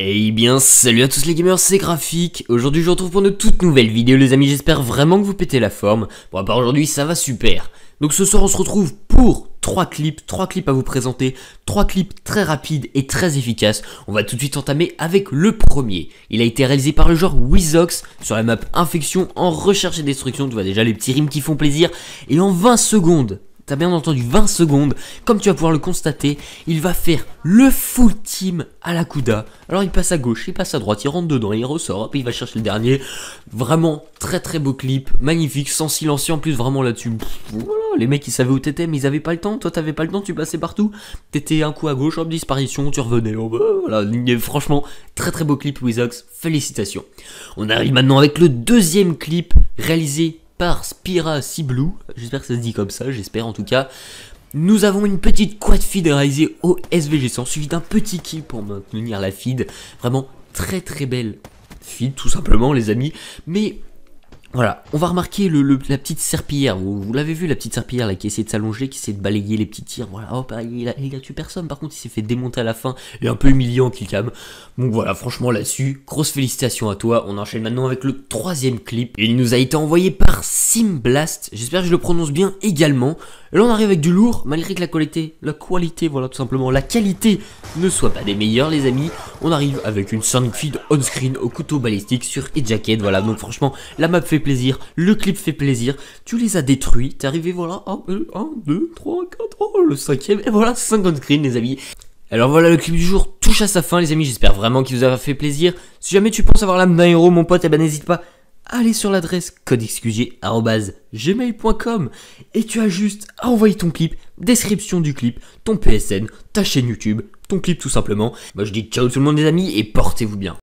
eh bien salut à tous les gamers, c'est Graphique, aujourd'hui je vous retrouve pour une toute nouvelle vidéo les amis, j'espère vraiment que vous pétez la forme, bon à part aujourd'hui ça va super. Donc ce soir on se retrouve pour 3 clips, 3 clips à vous présenter, 3 clips très rapides et très efficaces, on va tout de suite entamer avec le premier. Il a été réalisé par le joueur Wizox sur la map Infection en recherche et destruction, tu vois déjà les petits rimes qui font plaisir, et en 20 secondes T'as bien entendu 20 secondes. Comme tu vas pouvoir le constater, il va faire le full team à la Couda. Alors il passe à gauche, il passe à droite, il rentre dedans, il ressort, puis il va chercher le dernier. Vraiment très très beau clip, magnifique, sans silencieux en plus, vraiment là-dessus. les mecs ils savaient où t'étais, mais ils avaient pas le temps. Toi t'avais pas le temps, tu passais partout. T'étais un coup à gauche, hop, disparition, tu revenais. Oh, bah, voilà, franchement, très très beau clip, Wizox, félicitations. On arrive maintenant avec le deuxième clip réalisé par Spira Ciblou, j'espère que ça se dit comme ça, j'espère en tout cas. Nous avons une petite quad feed réalisée au svg en suivi d'un petit kill pour maintenir la feed. Vraiment très très belle feed, tout simplement les amis. Mais voilà, on va remarquer la petite serpillière. Vous, l'avez vu, la petite serpillière là, qui essaie de s'allonger, qui essaie de balayer les petits tirs. Voilà, il a, tué personne. Par contre, il s'est fait démonter à la fin. Et un peu humiliant, Killcam. Donc voilà, franchement, là-dessus, grosse félicitations à toi. On enchaîne maintenant avec le troisième clip. Il nous a été envoyé par Simblast. J'espère que je le prononce bien également là on arrive avec du lourd, malgré que la qualité, la qualité, voilà tout simplement, la qualité ne soit pas des meilleures les amis. On arrive avec une sound feed on-screen au couteau balistique sur E-Jacket, voilà. Donc franchement, la map fait plaisir, le clip fait plaisir, tu les as détruits, t'es arrivé voilà, 1, 2, 3, 4, oh, le cinquième, et voilà, on screen les amis. Alors voilà, le clip du jour touche à sa fin les amis, j'espère vraiment qu'il vous a fait plaisir. Si jamais tu penses avoir l'âme d'un héros mon pote, eh ben n'hésite pas allez sur l'adresse codexcusier.com et tu as juste à envoyer ton clip, description du clip, ton PSN, ta chaîne YouTube, ton clip tout simplement. Moi je dis ciao tout le monde les amis et portez-vous bien.